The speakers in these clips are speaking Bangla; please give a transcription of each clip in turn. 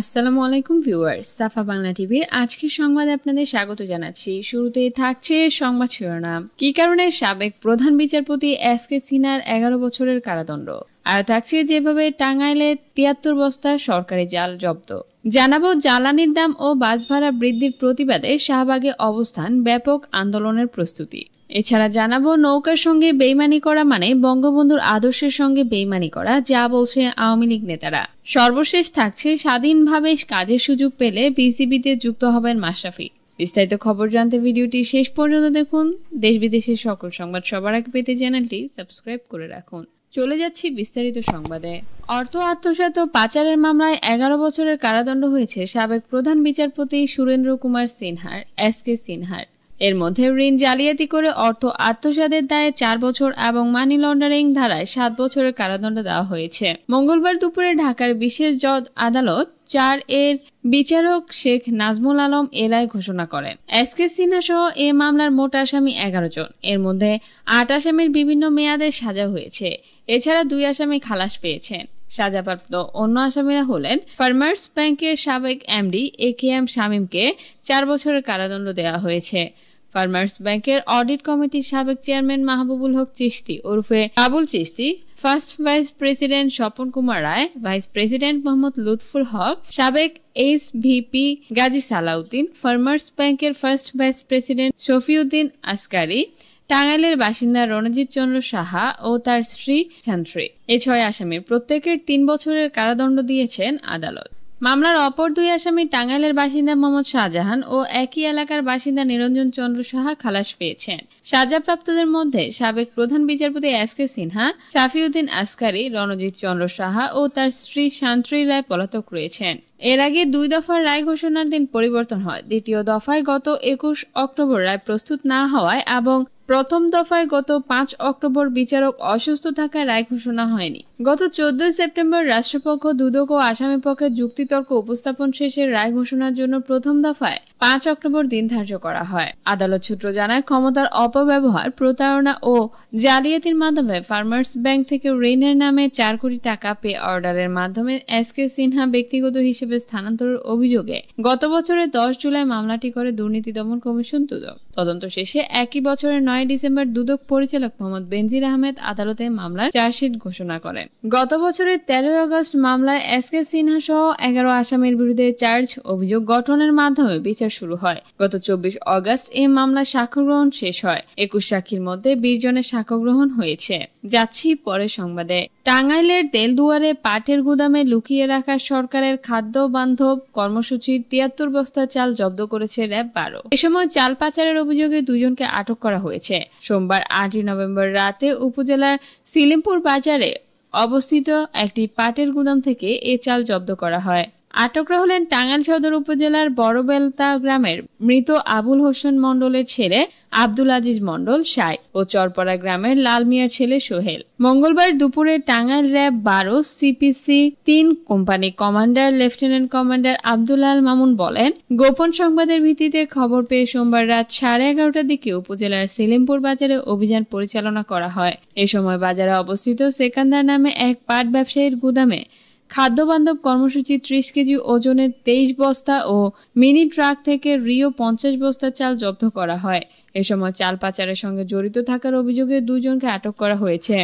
আসসালামু আলাইকুম ভিউয়ার সাফা বাংলা টিভির আজকের সংবাদে আপনাদের স্বাগত জানাচ্ছি শুরুতেই থাকছে সংবাদ শিরোনাম কি কারণে সাবেক প্রধান বিচারপতি এস কে সিনার এগারো বছরের কারাদণ্ড আর থাকছে যেভাবে টাঙ্গাইলে তিয়াত্তর বস্তা সরকারি জাল জব্দ জানাবো জ্বালানির দাম ও বাস ভাড়া বৃদ্ধির প্রতিবাদে শাহবাগে অবস্থান ব্যাপক আন্দোলনের প্রস্তুতি এছাড়া জানাবো নৌকার সঙ্গে বেইমানি করা মানে বঙ্গবন্ধুর আদর্শের সঙ্গে বেইমানি করা যা বলছে আওয়ামী লীগ নেতারা সর্বশেষ থাকছে স্বাধীনভাবে কাজের সুযোগ পেলে বিসিবিতে যুক্ত হবেন মাশরাফি বিস্তারিত খবর জানতে ভিডিওটি শেষ পর্যন্ত দেখুন দেশ বিদেশের সকল সংবাদ সবার আগে পেতে চ্যানেলটি সাবস্ক্রাইব করে রাখুন চলে যাচ্ছি বিস্তারিত সংবাদে অর্থ আত্মসাত পাচারের মামলায় এগারো বছরের কারাদণ্ড হয়েছে সাবেক প্রধান বিচারপতি সুরেন্দ্র কুমার সিনহার এস কে সিনহার এর মধ্যে ঋণ জালিয়াতি করে অর্থ আত্মসাদের দায়ে চার বছর এবং মানি লন্ডারিং ধারায় সাত বছরের কারাদণ্ড দেওয়া হয়েছে মঙ্গলবার দুপুরে ঢাকার বিশেষ জজ আদালত চার এর বিচারক শেখ নাজমুল আলম এলায় ঘোষণা করেন এস কে সিনহা সহ এ মামলার মোট আসামি এগারো জন এর মধ্যে আট আসামির বিভিন্ন মেয়াদে সাজা হয়েছে এছাড়া দুই আসামি খালাস পেয়েছেন সাজাপ্রাপ্ত অন্য আসামিরা হলেন ফার্মার্স ব্যাংকের সাবেক এমডি এ কে এম শামীমকে চার বছরের কারাদণ্ড দেওয়া হয়েছে ফার্মার্স ব্যাংকের অডিট কমিটির সাবেক চেয়ারম্যান মাহবুবুল হক চিস্তি ওরফে Abul Chishti first vice president Swapan Kumar Roy vice president Mohammad Lutful Haque সাবেক H VP Gazi Salauddin farmers ব্যাংকের first vice president Shafiuddin Askari টাঙ্গাইলের বাসিন্দা রণজিৎ চন্দ্র সাহা ও তার স্ত্রী শান্ত্রী এ ছয় আসামির প্রত্যেকের তিন বছরের কারাদণ্ড দিয়েছেন আদালত মামলার অপর দুই আসামি টাঙ্গাইলের বাসিন্দা মোহাম্মদ শাহজাহান ও একই এলাকার বাসিন্দা নিরঞ্জন চন্দ্র সাহা খালাস পেয়েছেন সাজাপ্রাপ্তদের মধ্যে সাবেক প্রধান বিচারপতি এস কে সিনহা সাফিউদ্দিন আসকারি রণজিৎ চন্দ্র সাহা ও তার স্ত্রী শান্ত্রী রায় পলাতক রয়েছেন এর আগে দুই দফার রায় ঘোষণার দিন পরিবর্তন হয় দ্বিতীয় দফায় গত একুশ অক্টোবর রায় প্রস্তুত না হওয়ায় এবং প্রথম দফায় গত পাঁচ অক্টোবর বিচারক অসুস্থ থাকায় রায় ঘোষণা হয়নি গত চোদ্দই সেপ্টেম্বর রাষ্ট্রপক্ষ দুদক ও আসামি পক্ষে যুক্তিতর্ক উপস্থাপন শেষে রায় ঘোষণার জন্য প্রথম দফায় পাঁচ অক্টোবর দিন ধার্য করা হয় আদালত সূত্র জানায় ক্ষমতার অপব্যবহার প্রতারণা ও জালিয়াতির মাধ্যমে ফার্মার্স ব্যাংক থেকে ঋণের নামে চার কোটি টাকা পে অর্ডারের মাধ্যমে এস কে সিনহা ব্যক্তিগত হিসেবে স্থানান্তরের অভিযোগে গত বছরের দশ জুলাই মামলাটি করে দুর্নীতি দমন কমিশন দুদক তদন্ত শেষে একই বছরের নয় ডিসেম্বর দুদক পরিচালক মোহাম্মদ বেনজির আহমেদ আদালতে মামলার চার্জশিট ঘোষণা করেন গত বছরের তেরোই অগস্ট মামলায় এস কে সিনহা সহ এগারো আসামির বিরুদ্ধে চার্জ অভিযোগ গঠনের মাধ্যমে বিচার শুরু হয় গত চব্বিশ অগস্ট এই মামলা সাক্ষ্য গ্রহণ শেষ হয় একুশ সাক্ষীর মধ্যে বিশ জনের সাক্ষ্য গ্রহণ হয়েছে যাচ্ছি পরে সংবাদে টাঙ্গাইলের তেলদুয়ারে পাটের গুদামে লুকিয়ে রাখা সরকারের খাদ্য বান্ধব কর্মসূচির তিয়াত্তর বস্তা চাল জব্দ করেছে র্যাব বারো এ সময় চাল পাচারের অভিযোগে দুজনকে আটক করা হয়েছে সোমবার আটই নভেম্বর রাতে উপজেলার সিলিমপুর বাজারে অবস্থিত একটি পাটের গুদাম থেকে এ চাল জব্দ করা হয় আটকরা হলেন টাঙ্গাইল সদর উপজেলার বড়বেলতা গ্রামের মৃত আবুল হোসেন মণ্ডলের ছেলে আব্দুল আজিজ মণ্ডল সাই ও চরপাড়া গ্রামের লাল মিয়ার ছেলে সোহেল মঙ্গলবার দুপুরে টাঙ্গাইল র্যাব বারো সিপিসি তিন company commander lieutenant commander Abdul Al Mamun বলেন গোপন সংবাদের ভিত্তিতে খবর পেয়ে সোমবার রাত সাড়ে এগারোটার দিকে উপজেলার সিলিমপুর বাজারে অভিযান পরিচালনা করা হয় এ সময় বাজারে অবস্থিত সেকান্দার নামে এক পাট ব্যবসায়ীর গুদামে খাদ্যবান্ধব কর্মসূচি ত্রিশ কেজি ওজনের তেইশ বস্তা ও মিনি ট্রাক থেকে রিও পঞ্চাশ বস্তা চাল জব্দ করা হয় এ সময় চাল পাচারের সঙ্গে জড়িত থাকার অভিযোগে দুজনকে আটক করা হয়েছে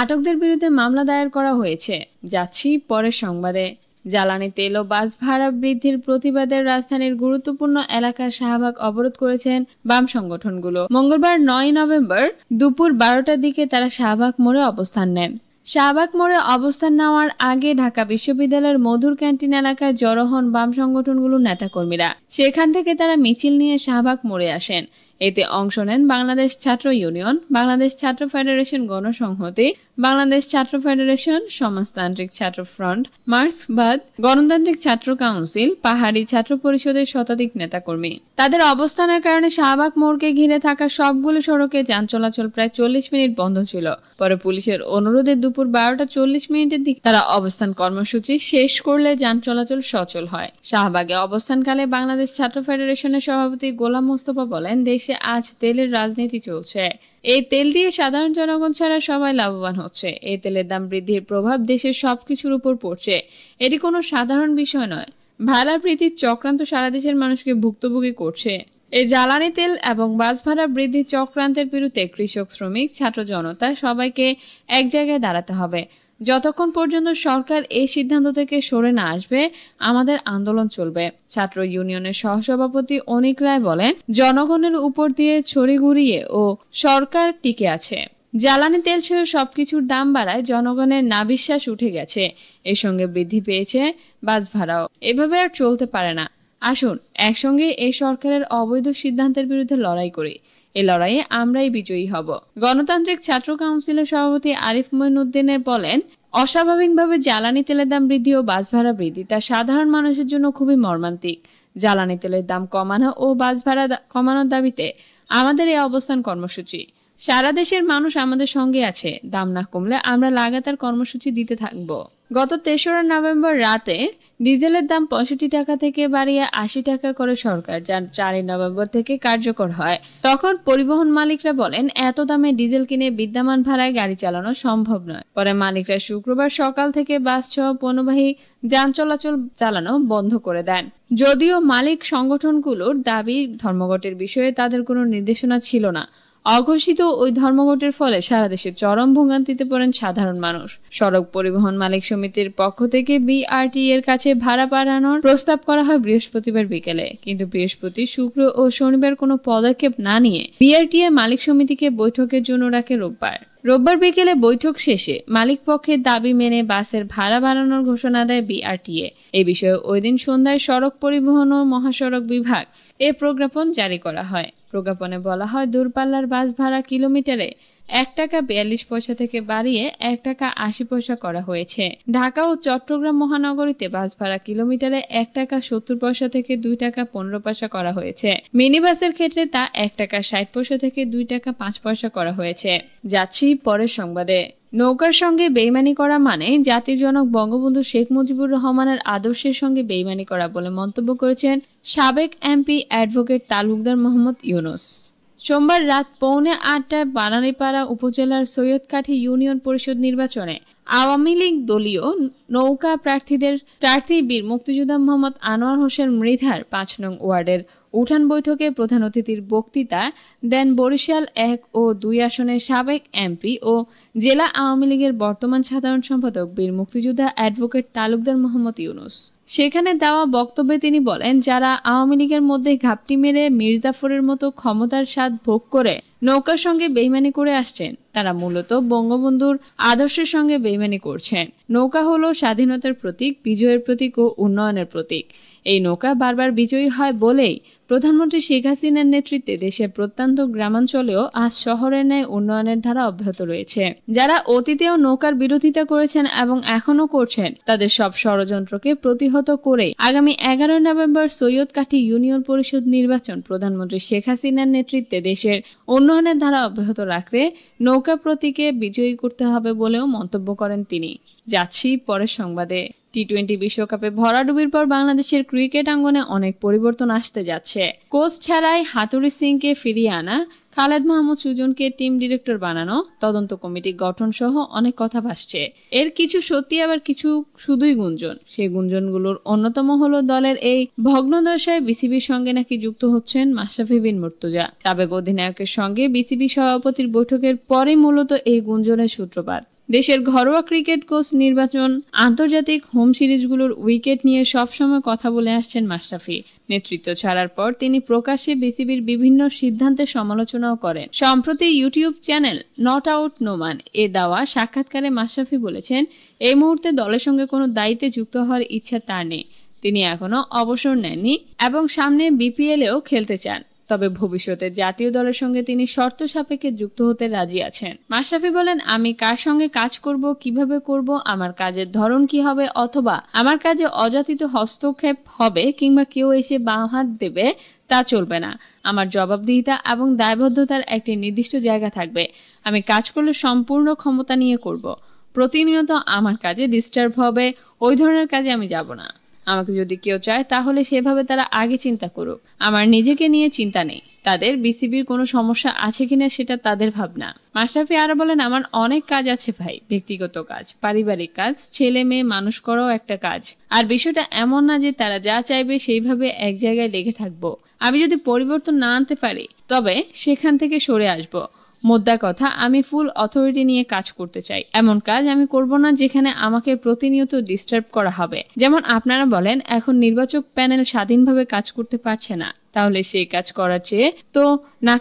আটকদের বিরুদ্ধে মামলা দায়ের করা হয়েছে যাচ্ছি পরের সংবাদে জ্বালানি তেল ও বাস ভাড়া বৃদ্ধির প্রতিবাদে রাজধানীর গুরুত্বপূর্ণ এলাকার শাহবাগ অবরোধ করেছেন বাম সংগঠনগুলো মঙ্গলবার নয় নভেম্বর দুপুর বারোটার দিকে তারা শাহবাগ মোড়ে অবস্থান নেন শাহবাগ মোড়ে অবস্থান নেওয়ার আগে ঢাকা বিশ্ববিদ্যালয়ের মধুর ক্যান্টিন এলাকায় জড়ো হন বাম সংগঠনগুলোর নেতাকর্মীরা সেখান থেকে তারা মিছিল নিয়ে শাহবাগ মোড়ে আসেন এতে অংশ নেন বাংলাদেশ ছাত্র ইউনিয়ন বাংলাদেশ ছাত্র ফেডারেশন গণসংহতি বাংলাদেশ ছাত্র ফেডারেশন সমাজতান্ত্রিক ছাত্র ফ্রন্ট মার্কসবাদ গণতান্ত্রিক ছাত্র কাউন্সিল পাহাড়ি ছাত্র পরিষদের শতাধিক নেতাকর্মী তাদের অবস্থানের কারণে শাহবাগ মোড়কে ঘিরে থাকা সবগুলো সড়কে যান চলাচল প্রায় চল্লিশ মিনিট বন্ধ ছিল পরে পুলিশের অনুরোধে দুপুর বারোটা চল্লিশ মিনিটের দিকে তারা অবস্থান কর্মসূচি শেষ করলে যান চলাচল সচল হয় শাহবাগে অবস্থানকালে বাংলাদেশ ছাত্র ফেডারেশনের সভাপতি গোলাম মোস্তফা বলেন দেশে বাংলাদেশে আজ তেলের রাজনীতি চলছে এই তেল দিয়ে সাধারণ জনগণ ছাড়া সবাই লাভবান হচ্ছে এই তেলের দাম বৃদ্ধির প্রভাব দেশের সবকিছুর উপর পড়ছে এটি কোনো সাধারণ বিষয় নয় ভাড়া বৃদ্ধির চক্রান্ত সারা দেশের মানুষকে ভুক্তভোগী করছে এই জ্বালানি তেল এবং বাস ভাড়া বৃদ্ধির চক্রান্তের বিরুদ্ধে কৃষক শ্রমিক ছাত্র জনতা সবাইকে এক জায়গায় দাঁড়াতে হবে যতক্ষণ পর্যন্ত সরকার এই সিদ্ধান্ত থেকে সরে না আসবে আমাদের আন্দোলন চলবে ছাত্র ইউনিয়নের সহসভাপতি অনিক রায় বলেন জনগণের উপর দিয়ে ছড়ি ঘুরিয়ে ও সরকার টিকে আছে জ্বালানি তেল সহ সবকিছুর দাম বাড়ায় জনগণের নাবিশ্বাস উঠে গেছে এর সঙ্গে বৃদ্ধি পেয়েছে বাস ভাড়াও এভাবে আর চলতে পারে না আসুন একসঙ্গে এই সরকারের অবৈধ সিদ্ধান্তের বিরুদ্ধে লড়াই করি এ লড়াইয়ে আমরাই বিজয়ী হব গণতান্ত্রিক ছাত্র কাউন্সিলের সভাপতি আরিফ মইনুদ্দিনের বলেন অস্বাভাবিকভাবে জ্বালানি তেলের দাম বৃদ্ধি ও বাস ভাড়া বৃদ্ধি তা সাধারণ মানুষের জন্য খুবই মর্মান্তিক জ্বালানি তেলের দাম কমানো ও বাস ভাড়া কমানোর দাবিতে আমাদের এই অবস্থান কর্মসূচি সারা দেশের মানুষ আমাদের সঙ্গে আছে দাম না কমলে আমরা লাগাতার কর্মসূচি দিতে থাকবো গত তেসরা নভেম্বর রাতে ডিজেলের দাম পঁয়ষট্টি টাকা থেকে বাড়িয়ে আশি টাকা করে সরকার যা চারই নভেম্বর থেকে কার্যকর হয় তখন পরিবহন মালিকরা বলেন এত দামে ডিজেল কিনে বিদ্যমান ভাড়ায় গাড়ি চালানো সম্ভব নয় পরে মালিকরা শুক্রবার সকাল থেকে বাস সহ পণ্যবাহী যান চলাচল চালানো বন্ধ করে দেন যদিও মালিক সংগঠনগুলোর দাবি ধর্মঘটের বিষয়ে তাদের কোনো নির্দেশনা ছিল না অঘোষিত ওই ধর্মঘটের ফলে সারা দেশে চরম ভোগান্তিতে পড়েন সাধারণ মানুষ সড়ক পরিবহন মালিক সমিতির পক্ষ থেকে বিআরটি এর কাছে ভাড়া বাড়ানোর প্রস্তাব করা হয় বৃহস্পতিবার বিকেলে কিন্তু বৃহস্পতি শুক্র ও শনিবার কোনো পদক্ষেপ না নিয়ে বিআরটি এর মালিক সমিতিকে বৈঠকের জন্য রাখে রোববার রোববার বিকেলে বৈঠক শেষে মালিকপক্ষের দাবি মেনে বাসের ভাড়া বাড়ানোর ঘোষণা দেয় বিআরটিএ এ বিষয়ে ওইদিন সন্ধ্যায় সড়ক পরিবহন ও মহাসড়ক বিভাগ এ প্রজ্ঞাপন জারি করা হয় প্রজ্ঞাপনে বলা হয় দূরপাল্লার বাস ভাড়া কিলোমিটারে এক টাকা বিয়াল্লিশ পয়সা থেকে বাড়িয়ে এক টাকা আশি পয়সা করা হয়েছে ঢাকা ও চট্টগ্রাম মহানগরীতে বাস ভাড়া কিলোমিটারে এক টাকা সত্তর পয়সা থেকে দুই টাকা পনেরো পয়সা করা হয়েছে মিনি বাসের ক্ষেত্রে তা এক টাকা ষাট পয়সা থেকে দুই টাকা পাঁচ পয়সা করা হয়েছে যাচ্ছি পরের সংবাদে নৌকার সঙ্গে বেইমানি করা মানে জাতির জনক বঙ্গবন্ধু শেখ মুজিবুর রহমানের আদর্শের সঙ্গে বেইমানি করা বলে মন্তব্য করেছেন সাবেক এমপি অ্যাডভোকেট তালুকদার মোহাম্মদ ইউনুস সোমবার রাত পৌনে আটটায় বানানীপাড়া উপজেলার সৈয়দকাঠি ইউনিয়ন পরিষদ নির্বাচনে আওয়ামী লীগ দলীয় নৌকা প্রার্থীদের প্রার্থী বীর মুক্তিযোদ্ধা মোহাম্মদ আনোয়ার হোসেন মৃধার পাঁচ নং ওয়ার্ডের উঠান বৈঠকে প্রধান অতিথির বক্তৃতা দেন বরিশাল এক ও দুই আসনের সাবেক এমপি ও জেলা আওয়ামী লীগের বর্তমান সাধারণ সম্পাদক বীর মুক্তিযোদ্ধা অ্যাডভোকেট তালুকদার মোহাম্মদ ইউনুস সেখানে দেওয়া বক্তব্যে তিনি বলেন যারা আওয়ামী লীগের মধ্যে ঘাপটি মেরে মির্জাফরের মতো ক্ষমতার স্বাদ ভোগ করে নৌকার সঙ্গে বেইমানি করে আসছেন তারা মূলত বঙ্গবন্ধুর আদর্শের সঙ্গে বেইমানি করছেন নৌকা হলো স্বাধীনতার প্রতীক বিজয়ের প্রতীক ও উন্নয়নের প্রতীক এই নৌকা বারবার বিজয়ী হয় বলেই প্রধানমন্ত্রী শেখ হাসিনার নেতৃত্বে দেশের প্রত্যন্ত গ্রামাঞ্চলেও আজ শহরের ন্যায় উন্নয়নের ধারা অব্যাহত রয়েছে যারা অতীতেও নৌকার বিরোধিতা করেছেন এবং এখনও করছেন তাদের সব ষড়যন্ত্রকে প্রতিহত করে আগামী এগারো নভেম্বর সৈয়দ কাঠি ইউনিয়ন পরিষদ নির্বাচন প্রধানমন্ত্রী শেখ হাসিনার নেতৃত্বে দেশের উন্নয়নের ধারা অব্যাহত রাখতে নৌকা প্রতীকে বিজয়ী করতে হবে বলেও মন্তব্য করেন তিনি যাচ্ছি পরের সংবাদে টি টোয়েন্টি বিশ্বকাপে ভরাডুবির পর বাংলাদেশের ক্রিকেট আঙ্গনে অনেক পরিবর্তন আসতে যাচ্ছে কোচ ছাড়াই হাতুরি সিংকে ফিরিয়ে আনা খালেদ মাহমুদ সুজনকে টিম ডিরেক্টর বানানো তদন্ত কমিটি গঠন সহ অনেক কথা ভাসছে এর কিছু সত্যি আবার কিছু শুধুই গুঞ্জন সেই গুঞ্জনগুলোর অন্যতম হলো দলের এই ভগ্নদশায় বিসিবির সঙ্গে নাকি যুক্ত হচ্ছেন মাশরাফি বিন মুর্তুজা সাবেক অধিনায়কের সঙ্গে বিসিবি সভাপতির বৈঠকের পরে মূলত এই গুঞ্জনের সূত্রপাত দেশের ঘরোয়া ক্রিকেট কোচ নির্বাচন আন্তর্জাতিক হোম সিরিজগুলোর উইকেট নিয়ে সবসময় কথা বলে আসছেন মাশরাফি নেতৃত্ব ছাড়ার পর তিনি প্রকাশ্যে বিসিবির বিভিন্ন সিদ্ধান্তের সমালোচনাও করেন সম্প্রতি YouTube channel not out Noman এ দেওয়া সাক্ষাৎকারে মাশরাফি বলেছেন এই মুহূর্তে দলের সঙ্গে কোনো দায়িত্বে যুক্ত হওয়ার ইচ্ছা তার নেই তিনি এখনো অবসর নেননি এবং সামনে বিপিএলেও খেলতে চান তবে ভবিষ্যতে জাতীয় দলের সঙ্গে তিনি শর্ত সাপেক্ষে যুক্ত হতে রাজি আছেন মাশরাফি বলেন আমি কার সঙ্গে কাজ করব কিভাবে করব আমার কাজের ধরন কি হবে অথবা আমার কাজে অযাচিত হস্তক্ষেপ হবে কিংবা কেউ এসে বাঁ হাত দেবে তা চলবে না আমার জবাবদিহিতা এবং দায়বদ্ধতার একটি নির্দিষ্ট জায়গা থাকবে আমি কাজ করলে সম্পূর্ণ ক্ষমতা নিয়ে করব প্রতিনিয়ত আমার কাজে ডিস্টার্ব হবে ওই ধরনের কাজে আমি যাব না আমাকে যদি কেউ চায় তাহলে সেভাবে তারা আগে চিন্তা করুক আমার নিজেকে নিয়ে চিন্তা নেই তাদের বিসিবির কোনো সমস্যা আছে কিনা সেটা তাদের ভাবনা মাশরাফি আরো বলেন আমার অনেক কাজ আছে ভাই ব্যক্তিগত কাজ পারিবারিক কাজ ছেলে মেয়ে মানুষ করাও একটা কাজ আর বিষয়টা এমন না যে তারা যা চাইবে সেইভাবে এক জায়গায় লেগে থাকবো আমি যদি পরিবর্তন না আনতে পারি তবে সেখান থেকে সরে আসবো মোদ্দা কথা আমি ফুল অথরিটি নিয়ে কাজ করতে চাই এমন কাজ আমি করব না যেখানে আমাকে প্রতিনিয়ত ডিস্টার্ব করা হবে যেমন আপনারা বলেন এখন নির্বাচক প্যানেল স্বাধীনভাবে কাজ করতে পারছে না তাহলে সেই কাজ করার চেয়ে তো না